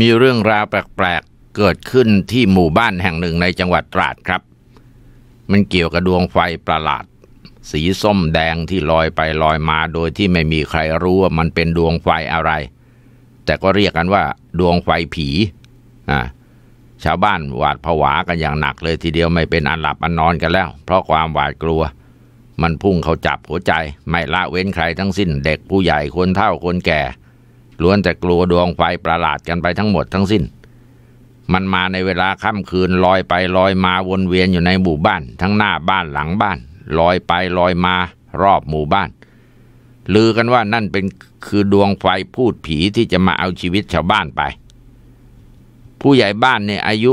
มีเรื่องราวแปลกๆเกิดขึ้นที่หมู่บ้านแห่งหนึ่งในจังหวัดตราดครับ มันเกี่ยวกับดวงไฟประหลาด สีส้มแดงที่ลอยไปลอยมาโดยที่ไม่มีใครรู้ว่ามันเป็นดวงไฟอะไร แต่ก็เรียกกันว่าดวงไฟผี อ่าชาวบ้านหวาดผวากันอย่างหนักเลยทีเดียวไม่เป็นอันหลับอันนอนกันแล้ว เพราะความหวาดกลัว มันพุ่งเขาจับหัวใจ ไม่ละเว้นใครทั้งสิ้น เด็กผู้ใหญ่คนเฒ่าคนแก่ล้วนแต่กลัวดวงไฟประหลาดกันไปทั้งหมดทั้งสิ้น มันมาในเวลาค่ำคืนลอยไปลอยมาวนเวียนอยู่ในหมู่บ้าน ทั้งหน้าบ้านหลังบ้านลอยไปลอยมารอบหมู่บ้านลือกันว่านั่นเป็นคือดวงไฟพูดผีที่จะมาเอาชีวิตชาวบ้านไป ผู้ใหญ่บ้านเนี่ยอายุ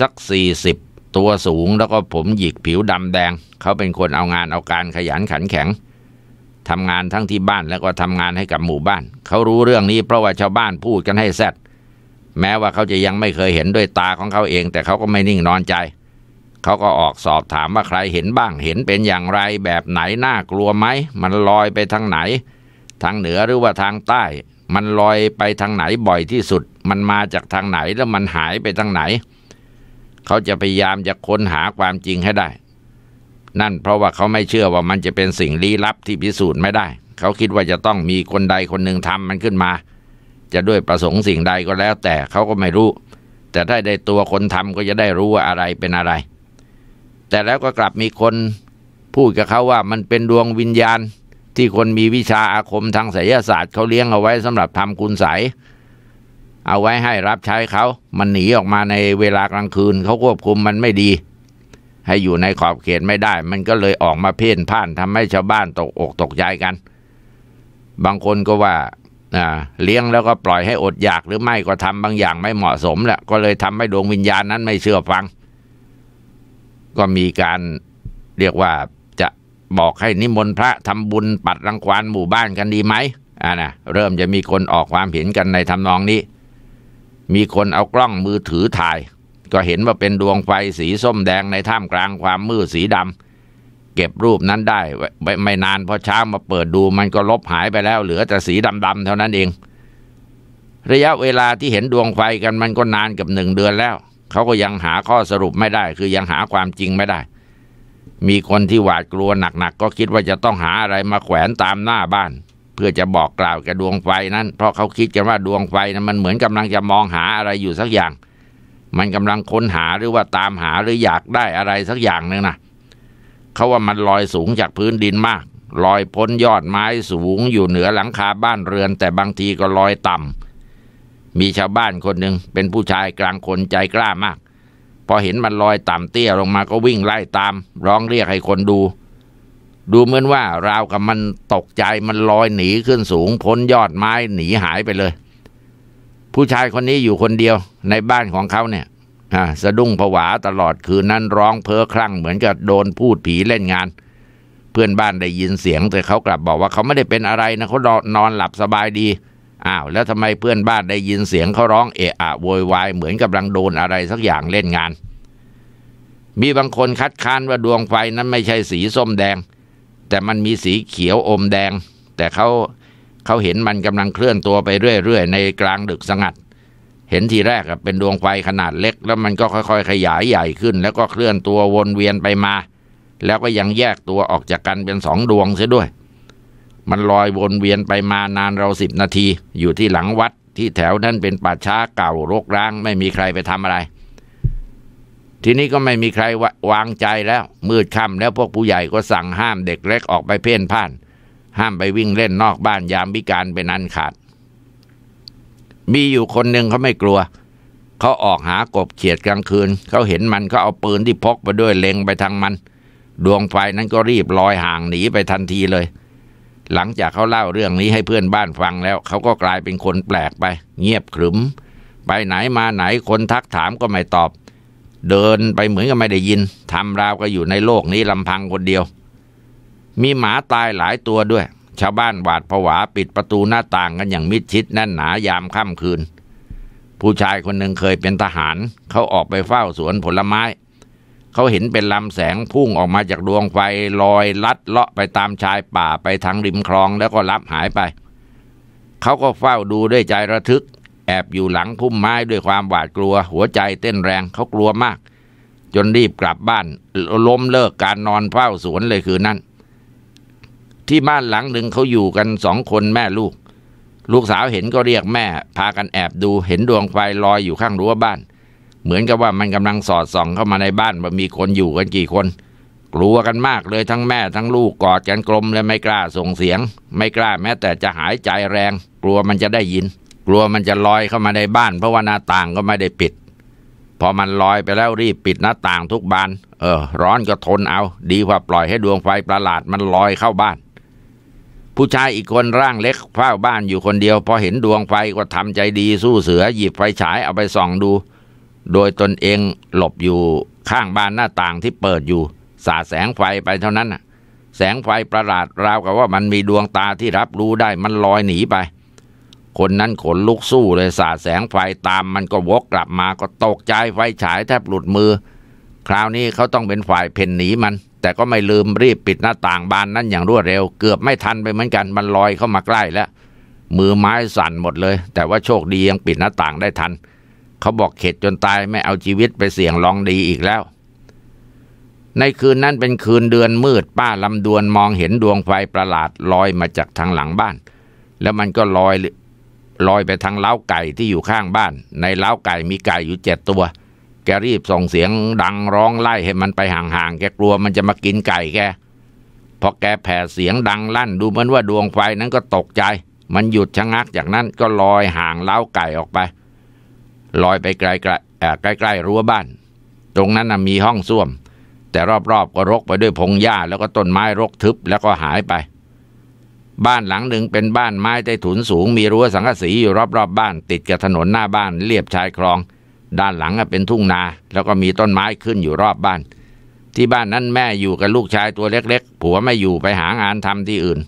สักสี่สิบตัวสูงแล้วก็ผมหยิกผิวดำแดง เขาเป็นคนเอางานเอาการขยันขันแข็งทำงานทั้งที่บ้านแล้วก็ทำงานให้กับหมู่บ้าน เขารู้เรื่องนี้ เพราะว่าชาวบ้านพูดกันให้แซดแม้ว่าเขาจะยังไม่เคยเห็นด้วยตาของเขาเอง แต่เขาก็ไม่นิ่งนอนใจ เขาก็ออกสอบถามว่าใครเห็นบ้างเห็นเป็นอย่างไรแบบไหน น่ากลัวไหม มันลอยไปทางไหน ทางเหนือหรือว่าทางใต้ มันลอยไปทางไหนบ่อยที่สุด มันมาจากทางไหนแล้วมันหายไปทางไหน เขาจะพยายามจะค้นหาความจริงให้ได้นั่นเพราะว่าเขาไม่เชื่อว่ามันจะเป็นสิ่งลี้ลับที่พิสูจน์ไม่ได้ เขาคิดว่าจะต้องมีคนใดคนหนึ่งทำมันขึ้นมา จะด้วยประสงค์สิ่งใดก็แล้วแต่เขาก็ไม่รู้ แต่ถ้าได้ตัวคนทำก็จะได้รู้ว่าอะไรเป็นอะไร แต่แล้วก็กลับมีคนพูดกับเขาว่ามันเป็นดวงวิญญาณ ที่คนมีวิชาอาคมทางไสยศาสตร์เขาเลี้ยงเอาไว้สำหรับทำคุณใสเอาไว้ให้รับใช้เขามันหนีออกมาในเวลากลางคืนเขาควบคุมมันไม่ดีให้อยู่ในขอบเขตไม่ได้ มันก็เลยออกมาเพ่นพ่านทำให้ชาวบ้านตกอกตกใจกัน บางคนก็ว่า เลี้ยงแล้วก็ปล่อยให้อดอยากหรือไม่ก็ทำบางอย่างไม่เหมาะสมแหละ ก็เลยทำให้ดวงวิญญาณนั้นไม่เชื่อฟัง ก็มีการเรียกว่าจะบอกให้นิมนต์พระทำบุญปัดรังควานหมู่บ้านกันดีไหมอ่านะเริ่มจะมีคนออกความเห็นกันในทำนองนี้ มีคนเอากล้องมือถือถ่ายก็เห็นว่าเป็นดวงไฟ สีส้มแดงในท่ามกลางความมืดสีดำเก็บรูปนั้นได้ ไมไม่นานพอเช้ามาเปิดดูมันก็ลบหายไปแล้ว เหลือแต่สีดำๆเท่านั้นเอง ระยะเวลาที่เห็นดวงไฟกันมันก็นานกับหนึ่งเดือนแล้วเขาก็ยังหาข้อสรุปไม่ได้คือยังหาความจริงไม่ได้ มีคนที่หวาดกลัวหนักๆก็คิดว่าจะต้องหาอะไรมาแขวนตามหน้าบ้าน เพื่อจะบอกกล่าวแกดวงไฟนั้น เพราะเขาคิดกันว่าดวงไฟนั้นมันเหมือนกำลังจะมองหาอะไรอยู่สักอย่างมันกำลังค้นหาหรือว่าตามหาหรืออยากได้อะไรสักอย่างหนึ่งนะเขาว่ามันลอยสูงจากพื้นดินมาก ลอยพ้นยอดไม้สูง อยู่เหนือหลังคาบ้านเรือน แต่บางทีก็ลอยต่ำ มีชาวบ้านคนหนึ่งเป็นผู้ชายกลางคนใจกล้ามาก พอเห็นมันลอยต่ำเตี้ยลงมาก็วิ่งไล่ตาม ร้องเรียกให้คนดู ดูเหมือนว่าราวกับมันตกใจมันลอยหนีขึ้นสูงพ้นยอดไม้หนีหายไปเลยผู้ชายคนนี้อยู่คนเดียวในบ้านของเขาเนี่ยสะดุ้งผวาตลอดคืนนั้นร้องเพ้อคลั่งเหมือนกับโดนพูดผีเล่นงาน เพื่อนบ้านได้ยินเสียง แต่เขากลับบอกว่าเขาไม่ได้เป็นอะไรนะเขานอนหลับสบายดีอ้าว แล้วทำไมเพื่อนบ้านได้ยินเสียง เขาร้องเอะอะโวยวายเหมือนกำลังโดนอะไรสักอย่างเล่นงาน มีบางคนคัดค้านว่าดวงไฟนั้นไม่ใช่สีส้มแดง แต่มันมีสีเขียวอมแดง แต่เขาเขาเห็นมันกำลังเคลื่อนตัวไปเรื่อยๆในกลางดึกสงัด เห็นทีแรกเป็นดวงไฟขนาดเล็กแล้วมันก็ค่อยๆขยายใหญ่ขึ้น แล้วก็เคลื่อนตัววนเวียนไปมา แล้วก็ยังแยกตัวออกจากกันเป็นสองดวงเสียด้วย มันลอยวนเวียนไปมานานเราสิบนาที อยู่ที่หลังวัดที่แถวนั้นเป็นป่าช้าเก่ารกร้างไม่มีใครไปทำอะไร ทีนี้ก็ไม่มีใครวางใจแล้วมืดค่ำแล้วพวกผู้ใหญ่ก็สั่งห้ามเด็กเล็กออกไปเพ่นพ่านห้ามไปวิ่งเล่นนอกบ้านยามวิการเป็นอันขาด มีอยู่คนหนึ่งเขาไม่กลัว เขาออกหากบเขียดกลางคืน เขาเห็นมันก็เอาปืนที่พกไปด้วยเล็งไปทางมัน ดวงไฟนั้นก็รีบลอยห่างหนีไปทันทีเลย หลังจากเขาเล่าเรื่องนี้ให้เพื่อนบ้านฟังแล้วเขาก็กลายเป็นคนแปลกไป เงียบขรึม ไปไหนมาไหนคนทักถามก็ไม่ตอบ เดินไปเหมือนกับไม่ได้ยินทำราวก็อยู่ในโลกนี้ลำพังคนเดียวมีหมาตายหลายตัวด้วย ชาวบ้านหวาดผวาปิดประตูหน้าต่างกันอย่างมิดชิดแน่นหนายามค่ำคืน ผู้ชายคนหนึ่งเคยเป็นทหาร เขาออกไปเฝ้าสวนผลไม้ เขาเห็นเป็นลำแสงพุ่งออกมาจากดวงไฟลอยลัด เลาะไปตามชายป่าไปทางริมคลองแล้วก็ลับหายไป เขาก็เฝ้าดูด้วยใจระทึก แอบอยู่หลังพุ่มไม้ด้วยความหวาดกลัวหัวใจเต้นแรงเขากลัวมาก จนรีบกลับบ้านล้มเลิกการนอนเฝ้าสวนเลยคืนนั้นที่บ้านหลังหนึ่งเขาอยู่กันสองคนแม่ลูก ลูกสาวเห็นก็เรียกแม่ พากันแอบดูเห็นดวงไฟลอยอยู่ข้างรั้วบ้าน เหมือนกับว่ามันกำลังสอดส่องเข้ามาในบ้าน ว่ามีคนอยู่กันกี่คน กลัวกันมากเลยทั้งแม่ทั้งลูกกอดกันกลมและไม่กล้าส่งเสียง ไม่กล้าแม้แต่จะหายใจแรง กลัวมันจะได้ยิน กลัวมันจะลอยเข้ามาในบ้าน เพราะว่าหน้าต่างก็ไม่ได้ปิด พอมันลอยไปแล้วรีบปิดหน้าต่างทุกบาน เออ ร้อนก็ทนเอา ดีกว่าปล่อยให้ดวงไฟประหลาด มันลอยเข้าบ้านผู้ชายอีกคนร่างเล็กเฝ้าบ้านอยู่คนเดียวพอเห็นดวงไฟก็ทำใจดีสู้เสือหยิบไฟฉายเอาไปส่องดู โดยตนเองหลบอยู่ข้างบ้านหน้าต่างที่เปิดอยู่สาแสงไฟไปเท่านั้นแสงไฟประหลาดราวกับว่ามันมีดวงตาที่รับรู้ได้มันลอยหนีไป คนนั้นขนลุกสู้เลยสาแสงไฟตามมันก็วกกลับมาก็ตกใจไฟฉายแทบหลุดมือคราวนี้เขาต้องเป็นฝ่ายเพ่นหนีมัน แต่ก็ไม่ลืมรีบปิดหน้าต่างบานนั้นอย่างรวดเร็ว เกือบไม่ทันไปเหมือนกัน มันลอยเข้ามาใกล้แล้วมือไม้สั่นหมดเลย แต่ว่าโชคดียังปิดหน้าต่างได้ทัน เขาบอกเข็ดจนตายไม่เอาชีวิตไปเสี่ยงลองดีอีกแล้ว ในคืนนั้นเป็นคืนเดือนมืดป้าลำดวนมองเห็นดวงไฟประหลาดลอยมาจากทางหลังบ้าน แล้วมันก็ลอยลอยไปทางเล้าไก่ที่อยู่ข้างบ้าน ในเล้าไก่มีไก่อยู่เจ็ดตัวแกรีบส่งเสียงดังร้องไล่ให้มันไปห่างๆ แกกลัวมันจะมากินไก่แกพอแกแผ่เสียงดังลั่น ดูเหมือนว่าดวงไฟนั้นก็ตกใจ มันหยุดชะงักจากนั้นก็ลอยห่างเล้าไก่ออกไป ลอยไปไกลๆใกล้ ๆรั้วบ้าน ตรงนั้นมีห้องส้วม แต่รอบๆก็รกไปด้วยพงหญ้าแล้วก็ต้นไม้รกทึบแล้วก็หายไป บ้านหลังหนึ่งเป็นบ้านไม้ใต้ถุนสูง มีรั้วสังกะสีอยู่รอบๆบบ้าน ติดกับถนนหน้าบ้านเรียบชายคลองด้านหลังเป็นทุ่งนา แล้วก็มีต้นไม้ขึ้นอยู่รอบบ้าน ที่บ้านนั้นแม่อยู่กับลูกชายตัวเล็กๆผัวไม่อยู่ไปหางานทำที่อื่น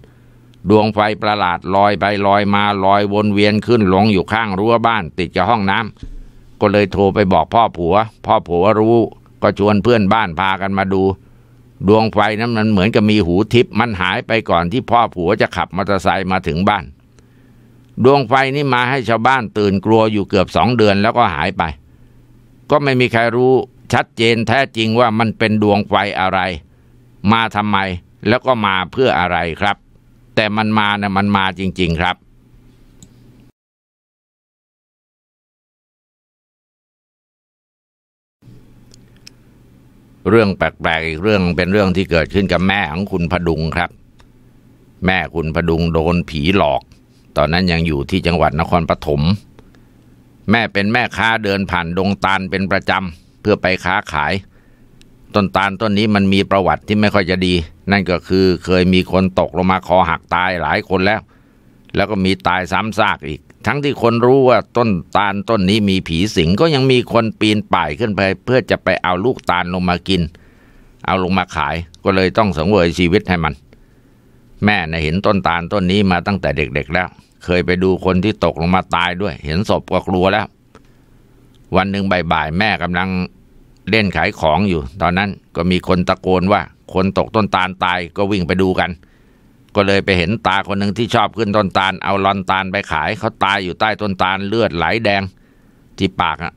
ดวงไฟประหลาดลอยไปลอยมาลอยวนเวียนขึ้นลงอยู่ข้างรั้วบ้าน ติดกับห้องน้ำ ก็เลยโทรไปบอกพ่อผัว พ่อผัวรู้ก็ชวนเพื่อนบ้านพากันมาดู ดวงไฟนั้นมันเหมือนกับมีหูทิพย์มันหายไปก่อนที่พ่อผัวจะขับมอเตอร์ไซค์มาถึงบ้าน ดวงไฟนี่มาให้ชาวบ้านตื่นกลัวอยู่เกือบสองเดือนแล้วก็หายไปก็ไม่มีใครรู้ชัดเจนแท้จริงว่ามันเป็นดวงไฟอะไร มาทำไมแล้วก็มาเพื่ออะไรครับ แต่มันมานะ่ยมันมาจริง ๆครับ เรื่องแปลกๆอีกเรื่องเป็นเรื่องที่เกิดขึ้นกับแม่ของคุณพดุงครับ แม่คุณพดุงโดนผีหลอก ตอนนั้นยังอยู่ที่จังหวัดนครปฐมแม่เป็นแม่ค้าเดินผ่านดงตาลเป็นประจำเพื่อไปค้าขาย ต้นตาลต้นนี้มันมีประวัติที่ไม่ค่อยจะดี นั่นก็คือเคยมีคนตกลงมาคอหักตายหลายคนแล้ว แล้วก็มีตายซ้ำซากอีก ทั้งที่คนรู้ว่าต้นตาลต้นนี้มีผีสิงก็ยังมีคนปีนป่ายขึ้นไปเพื่อจะไปเอาลูกตาลลงมากิน เอาลงมาขายก็เลยต้องสังเวยชีวิตให้มัน แม่นเห็นต้นตาลต้นนี้มาตั้งแต่เด็กๆ แล้วเคยไปดูคนที่ตกลงมาตายด้วย เห็นศพก็กลัวแล้ว วันหนึ่งบ่ายๆแม่กำลังเล่นขายของอยู่ ตอนนั้นก็มีคนตะโกนว่า คนตกต้นตาลตายก็วิ่งไปดูกัน ก็เลยไปเห็นตาคนหนึ่งที่ชอบขึ้นต้นตาลเอาลอนตาลไปขาย เขาตายอยู่ใต้ต้นตาลเลือดไหลแดงที่ปากอะ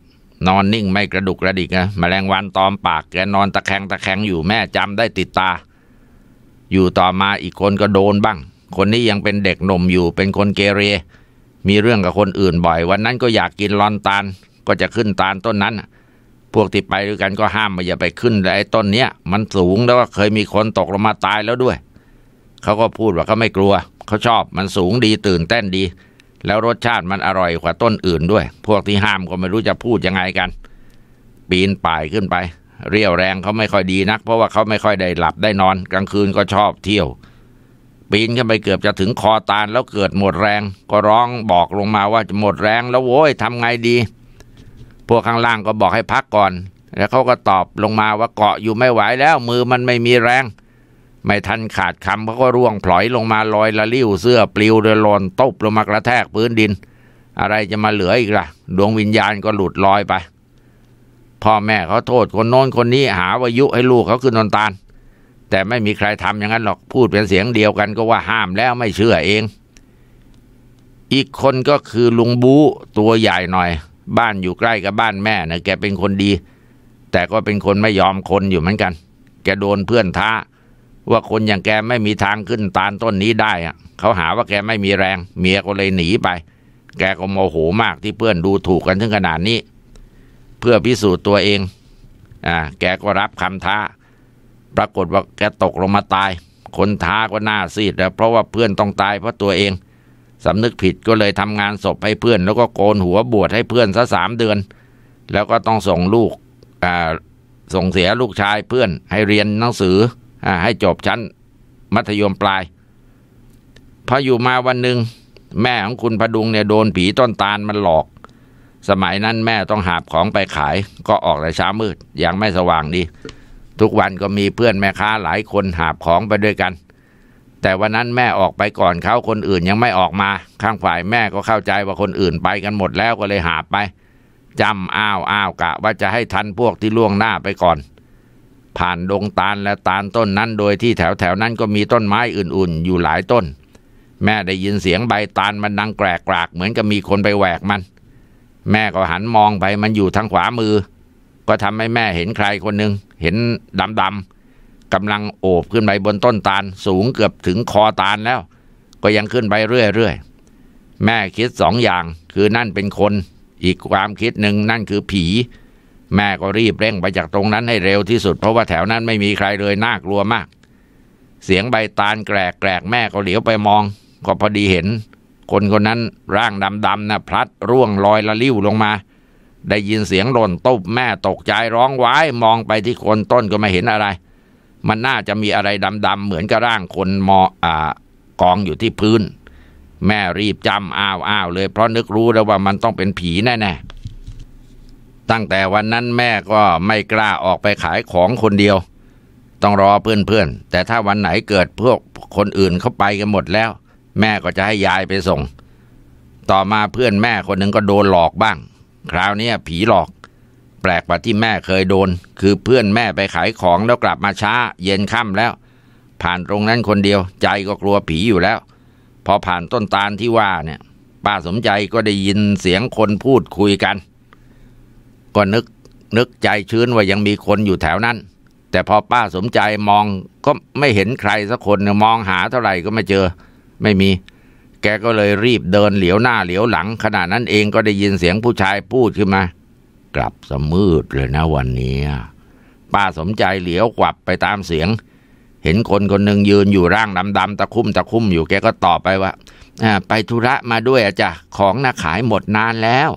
นอนนิ่งไม่กระดุกกระดิกนะมแมลงวันตอมปากแกนอนตะแคงตะแคงอยู่แม่จำได้ติดตา อยู่ต่อมาอีกคนก็โดนบ้างคนนี้ยังเป็นเด็กหนุ่มอยู่เป็นคนเกเร มีเรื่องกับคนอื่นบ่อยวันนั้นก็อยากกินลอนตาลก็จะขึ้นตาลต้นนั้น พวกที่ไปด้วยกันก็ห้ามมาอย่าไปขึ้นแต่ไอ้ต้นเนี้ย มันสูงแล้วก็เคยมีคนตกลงมาตายแล้วด้วยเขาก็พูดว่าเขาไม่กลัวเขาชอบมันสูงดีตื่นเต้นดี แล้วรสชาติมันอร่อยกว่าต้นอื่นด้วย พวกที่ห้ามก็ไม่รู้จะพูดยังไง กันปีนป่ายขึ้นไป เรียวแรงเขาไม่ค่อยดีนักเพราะว่าเขาไม่ค่อยได้หลับได้นอนกลางคืนก็ชอบเที่ยวปีนขึ้นไปเกือบจะถึงคอตาลแล้วเกิดหมดแรง ก็ร้องบอกลงมาว่าจะหมดแรงแล้วโว้ยทำไงดี พวกข้างล่างก็บอกให้พักก่อน แล้วเขาก็ตอบลงมาว่าเกาะอยู่ไม่ไหวแล้ว มือมันไม่มีแรง ไม่ทันขาดคำเขาก็ร่วงพลอยลงมาลอยละลิ้วเสื้อปลิวเดลอลนตบลงมากระแทกพื้นดิน อะไรจะมาเหลืออีกล่ะ ดวงวิญญาณก็หลุดลอยไปพ่อแม่เขาโทษคนโน้นคนนี้หาวายุให้ลูกเขาคือนอนตาลแต่ไม่มีใครทำอย่างนั้นหรอกพูดเป็นเสียงเดียวกันก็ว่าห้ามแล้วไม่เชื่อเอง อีกคนก็คือลุงบูตัวใหญ่หน่อยบ้านอยู่ใกล้กับบ้านแม่นะแกเป็นคนดี แต่ก็เป็นคนไม่ยอมคนอยู่เหมือนกันแกโดนเพื่อนท้า ว่าคนอย่างแกไม่มีทางขึ้นตานต้นนี้ได้อะเขาหาว่าแกไม่มีแรง เมียก็เลยหนีไป แกก็โมโหมากที่เพื่อนดูถูกกันถึงขนาดนี้ เพื่อพิสูจน์ตัวเองอ่าแกก็รับคำท้าปรากฏว่าแกตกลงมาตาย คนท้าก็น่าซีดแล้วเพราะว่าเพื่อนต้องตายเพราะตัวเองสำนึกผิดก็เลยทำงานศพให้เพื่อน แล้วก็โกนหัวบวชให้เพื่อนซะสามเดือน แล้วก็ต้องส่งลูกส่งเสียลูกชายเพื่อนให้เรียนหนังสืออให้จบชั้นมัธยมปลายพออยู่มาวันหนึ่งแม่ของคุณพดุงเนี่ยโดนผีต้นตาลมันหลอก สมัยนั้นแม่ต้องหาบของไปขาย ก็ออกแต่เช้ามืดยังไม่สว่างดีทุกวันก็มีเพื่อนแม่ค้าหลายคนหาบของไปด้วยกัน แต่วันนั้นแม่ออกไปก่อนเขาคนอื่นยังไม่ออกมา ข้างฝ่ายแม่ก็เข้าใจว่าคนอื่นไปกันหมดแล้วก็เลยหาบไปจำอ้าวอ้าวกะว่าจะให้ทันพวกที่ล่วงหน้าไปก่อน ผ่านดงตาลและตาลต้นนั้นโดยที่แถวแถวนั้นก็มีต้นไม้อื่นๆอยู่หลายต้น แม่ได้ยินเสียงใบตาลมันดังแกรกกรากเหมือนกับมีคนไปแหวกมัน แม่ก็หันมองไปมันอยู่ทางขวามือก็ทำให้แม่เห็นใครคนหนึ่งเห็นดำๆกำลังโอบขึ้นไปบนต้นตาลสูงเกือบถึงคอตาลแล้ว ก็ยังขึ้นไปเรื่อยๆแม่คิดสองอย่างคือนั่นเป็นคน อีกความคิดหนึ่งนั่นคือผี แม่ก็รีบเร่งไปจากตรงนั้นให้เร็วที่สุดเพราะว่าแถวนั้นไม่มีใครเลยน่ากลัวมาก เสียงใบตาลแกรกแกรกแม่ก็เหลียวไปมอง ก็พอดีเห็น คนคนนั้นร่างดำๆนะพลัดร่วงลอยละลิ้วลงมาได้ยินเสียงหล่นตุบแม่ตกใจร้องไห้มองไปที่คนต้นก็ไม่เห็นอะไร มันน่าจะมีอะไรดำๆเหมือนกับร่างคนมออ่ากองอยู่ที่พื้น แม่รีบจำอ้าวอ้าวเลย เพราะนึกรู้แล้วว่ามันต้องเป็นผีแน่ๆตั้งแต่วันนั้นแม่ก็ไม่กล้าออกไปขายของคนเดียว ต้องรอเพื่อนๆ แต่ถ้าวันไหนเกิดพวกคนอื่นเข้าไปกันหมดแล้ว แม่ก็จะให้ยายไปส่ง ต่อมาเพื่อนแม่คนหนึ่งก็โดนหลอกบ้างคราวนี้ผีหลอกแปลกกว่าที่แม่เคยโดน คือเพื่อนแม่ไปขายของแล้วกลับมาช้าเย็นค่ำแล้ว ผ่านตรงนั้นคนเดียวใจก็กลัวผีอยู่แล้ว พอผ่านต้นตาลที่ว่าเนี่ย ป้าสมใจก็ได้ยินเสียงคนพูดคุยกันก็นึกนึกใจชื้นว่ายังมีคนอยู่แถวนั้น แต่พอป้าสมใจมองก็ไม่เห็นใครสักคนมองหาเท่าไหร่ก็ไม่เจอไม่มีแกก็เลยรีบเดินเหลียว หน้าเหลียวหลังขณะนั้นเองก็ได้ยินเสียงผู้ชายพูดขึ้นมา กลับสมืดเลยนะวันนี้ป้าสมใจเหลียวกวับไปตามเสียง เห็นคนคนหนึ่งยืนอยู่ร่างดำๆตะคุ่มตะคุ่มอยู่แกก็ตอบไปว่าไปธุระมาด้วยอาจ้ะของน่ะขายหมดนานแล้ว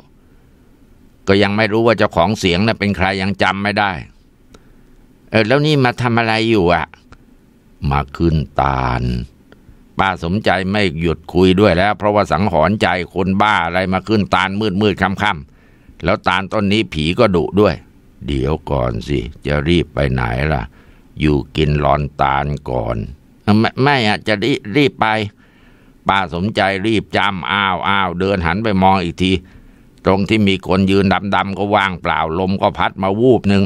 ก็ยังไม่รู้ว่าเจ้าของเสียงน่ะเป็นใครยังจำไม่ได้เออแล้วนี่มาทำอะไรอยู่ อ่ะ มาขึ้นตาลป้าสมใจไม่หยุดคุยด้วยแล้ว เพราะว่าสังหรณ์ใจคนบ้าอะไรมาขึ้นตาลมืดมืดค่ำๆแล้วตาลต้นนี้ผีก็ดุด้วย เดี๋ยวก่อนสิจะรีบไปไหนล่ะ อยู่กินรอนตาลก่อน ไม่ไม่อะจะรีรีบไปป้าสมใจรีบจำอ้าวอ้าวเดินหันไปมองอีกที ตรงที่มีคนยืนดำๆก็ว่างเปล่าลมก็พัดมาวูบหนึ่ง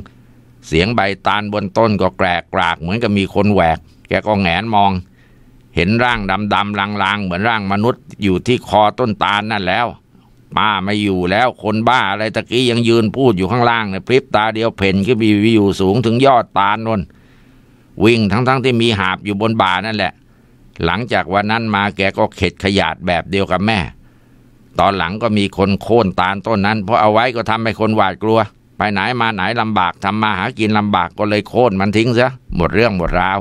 เสียงใบตาลบนต้นก็แกรกกรากเหมือนกับมีคนแหวก แกก็แงนมองเห็นร่างดำๆลางๆ เหมือนร่างมนุษย์อยู่ที่คอต้นตาลนั่นแล้วป้าไม่อยู่แล้วคนบ้าอะไรตะกี้ยังยืนพูดอยู่ข้างล่างเนี่ยพริบตาเดียวเพ่นก็มีวิวสูงถึงยอดตาลนนวิ่งทั้งๆทที่มีหาบอยู่บนบ่านั่นแหละ หลังจากวันนั้นมาแกก็เข็ดขยาดแบบเดียวกับแม่ ตอนหลังก็มีคนโค่นตาลต้นนั้นเพราะเอาไว้ก็ทำให้คนหวาดกลัว ไปไหนมาไหนลำบากทำมาหากินลำบากก็เลยโค่นมันทิ้งซะหมดเรื่องหมดราว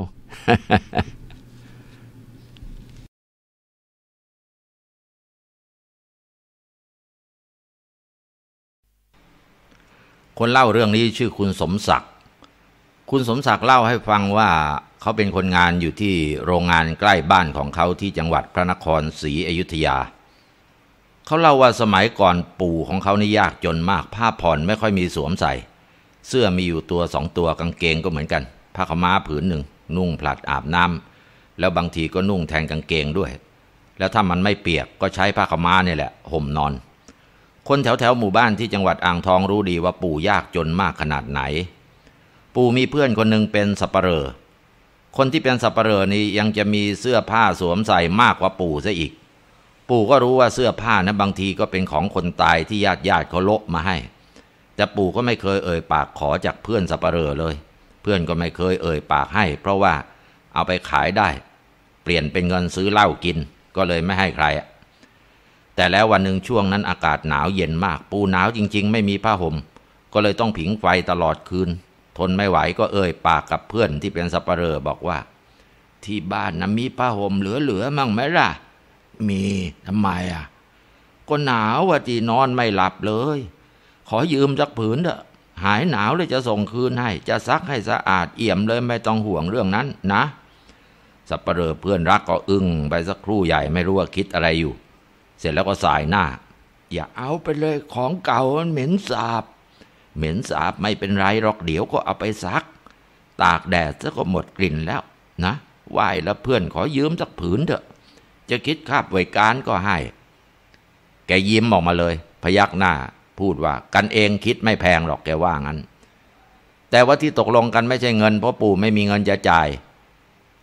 คนเล่าเรื่องนี้ชื่อคุณสมศักดิ์ คุณสมศักดิ์เล่าให้ฟังว่าเขาเป็นคนงานอยู่ที่โรงงานใกล้บ้านของเขาที่จังหวัดพระนครศรีอยุธยา เขาเล่าว่าสมัยก่อนปู่ของเขานี่ยากจนมากผ้าผ่อนไม่ค่อยมีสวมใส่ เสื้อมีอยู่ตัวสองตัวกางเกงก็เหมือนกันผ้าขม้าผืนหนึ่งนุ่งผลัดอาบน้ำ แล้วบางทีก็นุ่งแทนกางเกงด้วย แล้วถ้ามันไม่เปียกก็ใช้ผ้าขม้านี่แหละห่มนอนคนแถวแถวหมู่บ้านที่จังหวัดอ่างทองรู้ดีว่าปู่ยากจนมากขนาดไหน ปู่มีเพื่อนคนหนึ่งเป็นสัปเหร่อคนที่เป็นสัปเหร่อนี้ยังจะมีเสื้อผ้าสวมใส่มากกว่าปู่ซะอีก ปู่ก็รู้ว่าเสื้อผ้านะบางทีก็เป็นของคนตายที่ญาติญาติเขาลบมาให้ แต่ปู่ก็ไม่เคยเอ่ยปากขอจากเพื่อนสัปเหร่อเลย เพื่อนก็ไม่เคยเอ่ยปากให้เพราะว่าเอาไปขายได้ เปลี่ยนเป็นเงินซื้อเหล้ากินก็เลยไม่ให้ใครแต่แล้ววันหนึ่งช่วงนั้นอากาศหนาวเย็นมาก ปูหนาวจริงๆ ไม่มีผ้าหม่มก็เลยต้องผิงไฟตลอดคืน ทนไม่ไหวก็เอ่ยปากกับเพื่อนที่เป็นสัปเหร่อบอกว่า ที่บ้านนะมีผ้าห่มเหลือๆมั่งไหมล่ะ มีทำไมอ่ะ ก็หนาวว่าจีนอนไม่หลับเลย ขอยืมสักผืนเถอะหายหนาวเลยจะส่งคืนให้ จะซักให้สะอาดเอี่ยมเลยไม่ต้องห่วงเรื่องนั้น นะสัปเหร่อเพื่อนรักก็อึ้งไปสักครู่ใหญ่ไม่รู้ว่าคิดอะไรอยู่เสร็จแล้วก็สายหน้า อย่าเอาไปเลยของเก่ามันเหม็นสาบ เหม็นสาบไม่เป็นไรหรอกเดี๋ยวก็เอาไปซัก ตากแดดซะก็หมดกลิ่นแล้วนะไหวแล้วเพื่อนขอยืมสักผืนเถอะ จะคิดค่าบริการก็ให้ แกยิ้มออกมาเลย พยักหน้า พูดว่า กันเองคิดไม่แพงหรอกแกว่างั้นแต่ว่าที่ตกลงกันไม่ใช่เงินเพราะปู่ไม่มีเงินจะจ่าย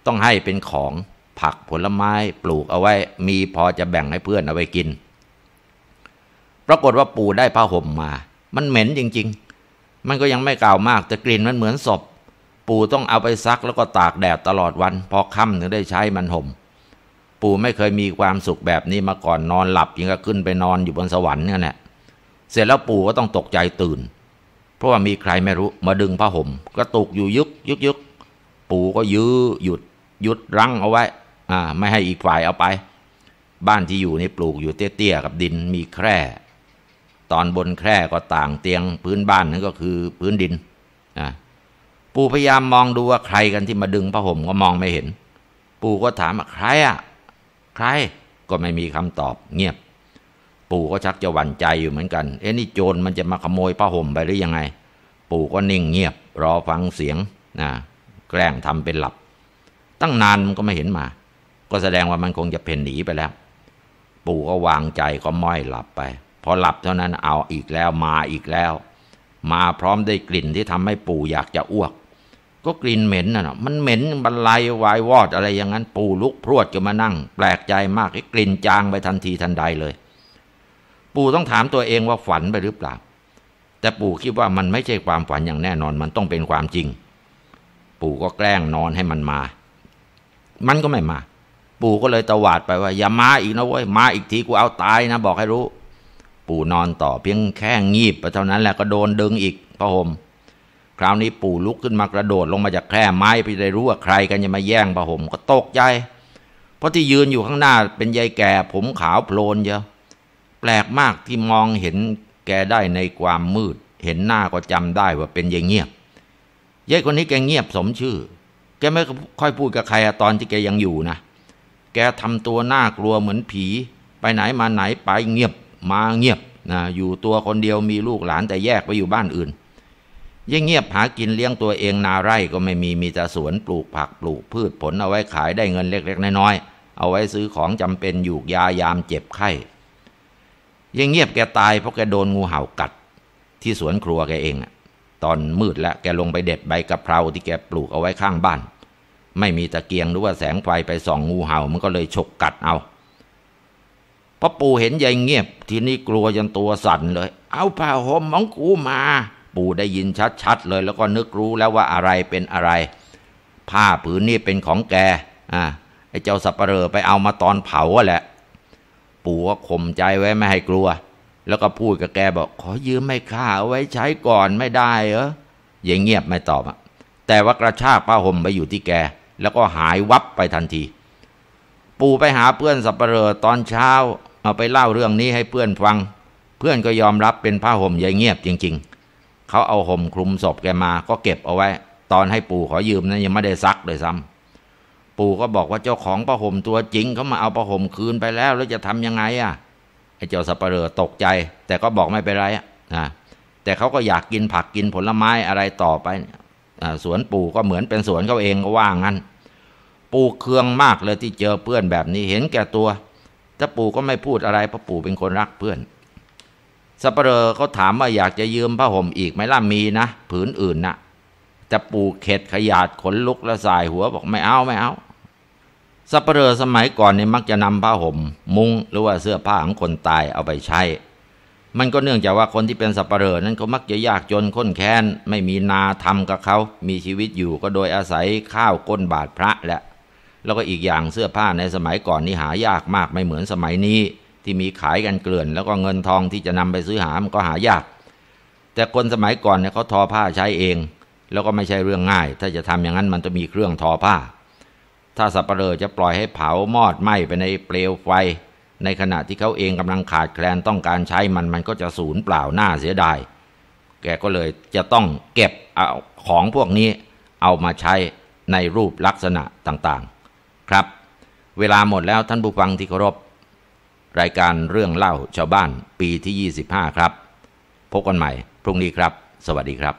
ต้องให้เป็นของผักผลไม้ปลูกเอาไว้ มีพอจะแบ่งให้เพื่อนเอาไว้กิน ปรากฏว่าปู่ได้ผ้าห่มมา มันเหม็นจริงๆ มันก็ยังไม่กล่าวมาก แต่กลิ่นมันเหมือนศพ ปู่ต้องเอาไปซักแล้วก็ตากแดดตลอดวัน พอค่ำถึงได้ใช้มันห่ม ปู่ไม่เคยมีความสุขแบบนี้มาก่อนนอนหลับยังก็ขึ้นไปนอนอยู่บนสวรรค์นี่แหละ เสร็จแล้วปู่ก็ต้องตกใจตื่น เพราะว่ามีใครไม่รู้มาดึงผ้าห่มก็ตกอยู่ยึกยึกยึกปู่ก็ยื้อหยุดหยุดรั้งเอาไว้อ่าไม่ให้อีกฝ่ายเอาไป บ้านที่อยู่ในปลูกอยู่เตี้ยๆกับดินมีแคร่ตอนบนแคร่ก็ต่างเตียงพื้นบ้านนั่นก็คือพื้นดินอ่าปู่พยายามมองดูว่าใครกันที่มาดึงผ้าห่มก็มองไม่เห็น ปู่ก็ถามว่าใครอ่ะใครก็ไม่มีคำตอบเงียบ ปู่ก็ชักจะหวั่นใจอยู่เหมือนกันเอ๊ะนี่โจรมันจะมาขโมยผ้าห่มไปหรือยังไง ปู่ก็นิ่งเงียบ รอฟังเสียงนะแกล้งทำเป็นหลับ ตั้งนานมันก็ไม่เห็นมาก็แสดงว่ามันคงจะเพ่นหนีไปแล้ว ปู่ก็วางใจก็ม้อยหลับไป พอหลับเท่านั้นเอาอีกแล้วมาอีกแล้ว มาพร้อมได้กลิ่นที่ทำให้ปู่อยากจะอ้วก ก็กลิ่นเหม็นน่ะมันเหม็นบรรลัยวายวอด อะไรอย่างนั้น ปู่ลุกพรวดจะมานั่ง แปลกใจมากไอ้กลิ่นจางไปทันทีทันใดเลย ปู่ต้องถามตัวเองว่าฝันไปหรือเปล่า แต่ปู่คิดว่ามันไม่ใช่ความฝันอย่างแน่นอนมันต้องเป็นความจริง ปู่ก็แกล้งนอนให้มันมา มันก็ไม่มาปู่ก็เลยตวาดไปว่า อย่ามาอีกนะเว้ย มาอีกทีกูเอาตายนะ บอกให้รู้ ปู่นอนต่อเพียงแค่งีบไปเท่านั้นแหละก็โดนดึงอีกพระหม คราวนี้ปู่ลุกขึ้นมากระโดดลงมาจากแคร่ไม้ไปได้รู้ว่าใครกันจะมาแย่งพระหมก็ตกใจ เพราะที่ยืนอยู่ข้างหน้าเป็นยายแก่ผมขาวโพลนเยอะ แปลกมากที่มองเห็นแกได้ในความมืด เห็นหน้าก็จำได้ว่าเป็นยายเงียบยายคนนี้แกเงียบสมชื่อ แกไม่ค่อยพูดกับใครตอนที่แกยังอยู่นะแกทำตัวน่ากลัวเหมือนผี ไปไหนมาไหนไปเงียบมาเงียบนะอยู่ตัวคนเดียวมีลูกหลานแต่แยกไปอยู่บ้านอื่น ยังเงียบหากินเลี้ยงตัวเองนาไร่ก็ไม่มี มีแต่สวนปลูกผักปลูก พืชผลเอาไว้ขายได้เงินเล็กๆน้อยๆเอาไว้ซื้อของจำเป็นอยู่ยายามเจ็บไข้ยังเงียบแกตายเพราะแกโดนงูเห่ากัดที่สวนครัวแกเองตอนมืดแล้วแกลงไปเด็ดใบกะเพราที่แกปลูกเอาไว้ข้างบ้านไม่มีตะเกียงหรือว่าแสงไฟไปส่อง งูเห่ามันก็เลยฉกกัดเอาพรอปู่เห็นยายเงียบ ทีนี้กลัวจนตัวสั่นเลย เอาผ้าห่มของกูมา ปู่ได้ยินชัดๆเลย แล้วก็นึกรู้แล้วว่าอะไรเป็นอะไร ผ้าผืนนี้เป็นของแก อ่า ไอ้เจ้าสับเปลอไปเอามาตอนเผาแหละ ปู่ก็ข่มใจไว้ไม่ให้กลัว แล้วก็พูดกับแกบอกขอยืมไม่ค่าเอาไว้ใช้ก่อนไม่ได้เหรอยังเงียบไม่ตอบอะ แต่ว่ากระชากผ้าห่มไปอยู่ที่แกแล้วก็หายวับไปทันที ปู่ไปหาเพื่อนสับเปลอตอนเช้า เอาไปเล่าเรื่องนี้ให้เพื่อนฟัง เพื่อนก็ยอมรับเป็นผ้าห่มยายเงียบจริง ๆ เขาเอาห่มคลุมศพแกมา ก็เก็บเอาไว้ ตอนให้ปู่ขอยืมนะั้นยังไม่ได้ซักเลยซ้ำ ปู่ก็บอกว่าเจ้าของผ้าห่มตัวจริง เขามาเอาผ้าห่มคืนไปแล้ว แล้วจะทำยังไงอะ่ะไอ้เจ้าสับเปลอตกใจ แต่ก็บอกไม่เป็นไรอ่ะนะแต่เขาก็อยากกินผักกินผลไม้อะไรต่อไปสวนปู่ก็เหมือนเป็นสวนเขาเองก็ว่างั้นปู่เครืองมากเลยที่เจอเพื่อนแบบนี้เห็นแก่ตัวถ้าปู่ก็ไม่พูดอะไรเพราะปู่เป็นคนรักเพื่อนสัปเหร่อเขาถามว่าอยากจะยืมผ้าห่มอีกไหมล่ะมีนะผืนอื่นนะแต่ปู่เข็ดขยาดขนลุกและสายหัวบอกไม่เอาไม่เอาสัปเหร่อสมัยก่อนเนี่ยมักจะนำผ้าห่มมุ้งหรือว่าเสื้อผ้าของคนตายเอาไปใช้มันก็เนื่องจากว่าคนที่เป็นสับปเหร่อนั้นเขามักจะยากจนข้นแค้นไม่มีนาทำกับเขา มีชีวิตอยู่ ก็โดยอาศัยข้าวก้นบาทพระ และ แล้วก็อีกอย่างเสื้อผ้าในสมัยก่อนนี่หายากมากไม่เหมือนสมัยนี้ ที่มีขายกันเกลื่อนแล้วก็เงินทองที่จะนำไปซื้อหา มันก็หายาก แต่คนสมัยก่อนเนี่ยเขาทอผ้าใช้เอง แล้วก็ไม่ใช่เรื่องง่าย ถ้าจะทำอย่างนั้นมันจะมีเครื่องทอผ้า ถ้าสับปเหร่อจะปล่อยให้เผามอดไหม้ไปในเปลวไฟในขณะที่เขาเองกำลังขาดแคลนต้องการใช้มันมันก็จะสูญเปล่าหน้าเสียดาย แกก็เลยจะต้องเก็บเอาของพวกนี้เอามาใช้ในรูปลักษณะต่างๆครับเวลาหมดแล้วท่านผู้ฟังที่เคารพรายการเรื่องเล่าชาวบ้านปีที่ 25 ครับ พบกันใหม่พรุ่งนี้ครับสวัสดีครับ